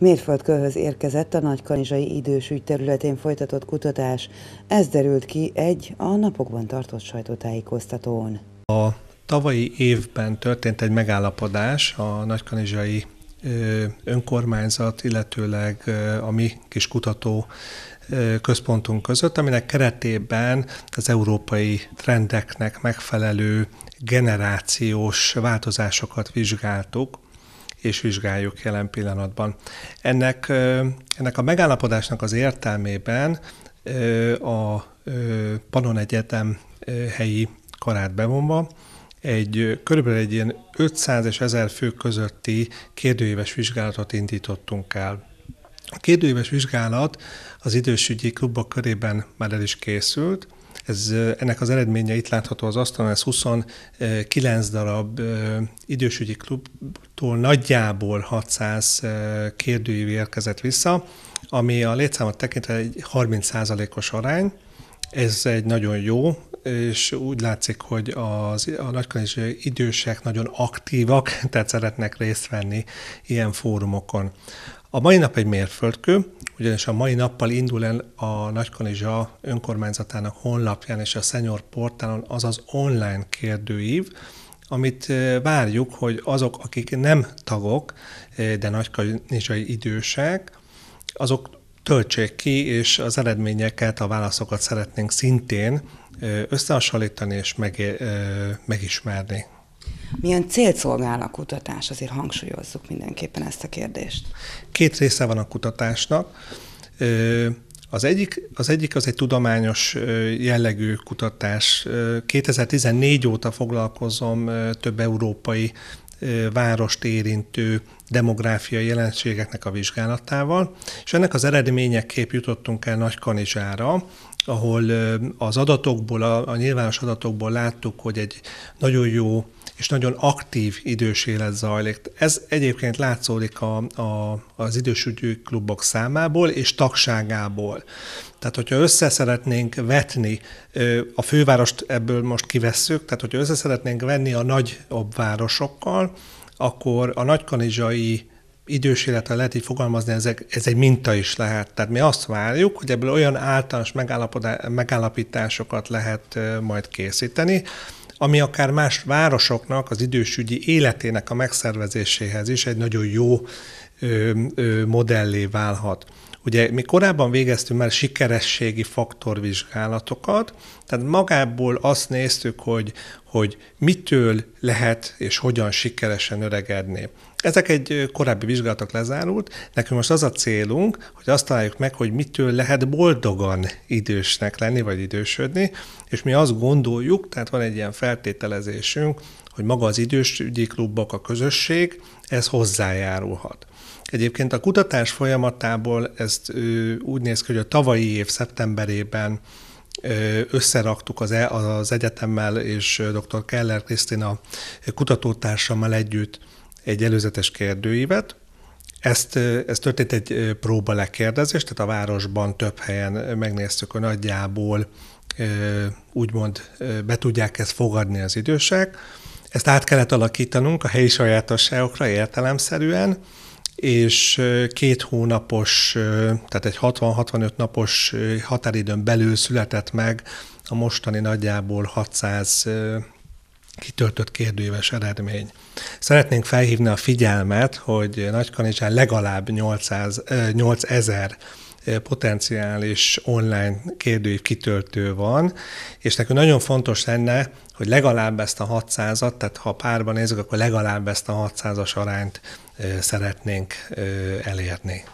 Mérföldkőhöz érkezett a Nagykanizsai idősügy területén folytatott kutatás. Ez derült ki egy a napokban tartott sajtótájékoztatón. A tavalyi évben történt egy megállapodás a Nagykanizsai önkormányzat, illetőleg a mi kis kutató központunk között, aminek keretében az európai trendeknek megfelelő generációs változásokat vizsgáltuk és vizsgáljuk jelen pillanatban. Ennek, ennek a megállapodásnak az értelmében a Panon Egyetem helyi karát bevonva, egy körülbelül egy ilyen 500 és 1000 fő közötti kérdőéves vizsgálatot indítottunk el. A kérdőéves vizsgálat az idősügyi klubok körében már el is készült, ez, ennek az eredménye itt látható az asztalon, ez 29 darab idősügyi klubtól nagyjából 600 kérdőív érkezett vissza, ami a létszámot tekintve egy 30%-os arány, ez egy nagyon jó és úgy látszik, hogy az, a nagykanizsai idősek nagyon aktívak, tehát szeretnek részt venni ilyen fórumokon. A mai nap egy mérföldkő, ugyanis a mai nappal indul el a Nagykanizsa önkormányzatának honlapján és a senior portálon az az online kérdőív, amit eh, várjuk, hogy azok, akik nem tagok, eh, de nagykanizsai idősek, azok töltsék ki, és az eredményeket, a válaszokat szeretnénk szintén összehasonlítani és meg, megismerni. Milyen célt szolgál a kutatás? Azért hangsúlyozzuk mindenképpen ezt a kérdést. Két része van a kutatásnak. Az egyik, az egyik az egy tudományos jellegű kutatás. 2014 óta foglalkozom több európai várost érintő demográfiai jelenségeknek a vizsgálatával, és ennek az eredményeképp jutottunk el Nagykanizsára, ahol az adatokból, a, a nyilvános adatokból láttuk, hogy egy nagyon jó és nagyon aktív idős élet zajlik. Ez egyébként látszódik a, a, az idősügyi klubok számából és tagságából. Tehát, hogyha össze szeretnénk vetni, a fővárost ebből most kivesszük, tehát, hogyha össze szeretnénk venni a nagyobb városokkal, akkor a nagykanizsai idős életre lehet így fogalmazni, ez egy, ez egy minta is lehet. Tehát mi azt várjuk, hogy ebből olyan általános megállapításokat lehet majd készíteni, ami akár más városoknak az idősügyi életének a megszervezéséhez is egy nagyon jó ö, ö, modellé válhat. Ugye mi korábban végeztünk már sikerességi faktorvizsgálatokat, tehát magából azt néztük, hogy, hogy mitől lehet és hogyan sikeresen öregedni. Ezek egy korábbi vizsgálatok lezárult, nekünk most az a célunk, hogy azt találjuk meg, hogy mitől lehet boldogan idősnek lenni, vagy idősödni, és mi azt gondoljuk, tehát van egy ilyen feltételezésünk, hogy maga az idősügyi klubok, a közösség, ez hozzájárulhat. Egyébként a kutatás folyamatából ezt úgy néz ki, hogy a tavalyi év szeptemberében összeraktuk az, e, az egyetemmel és dr. Keller Krisztina kutatótársammal együtt egy előzetes kérdőívet, ezt, ez történt egy próba lekérdezés, tehát a városban több helyen megnéztük, hogy nagyjából úgymond be tudják ezt fogadni az idősek. Ezt át kellett alakítanunk a helyi sajátosságokra értelemszerűen, és két hónapos, tehát egy 60-65 napos határidőn belül született meg a mostani nagyjából 600 kitöltött kérdőíves eredmény. Szeretnénk felhívni a figyelmet, hogy Nagykanizsán legalább 800, 8000 potenciális online kérdőív kitöltő van, és nekünk nagyon fontos lenne, hogy legalább ezt a 600-at, tehát ha párban nézzük, akkor legalább ezt a 600-as arányt szeretnénk elérni.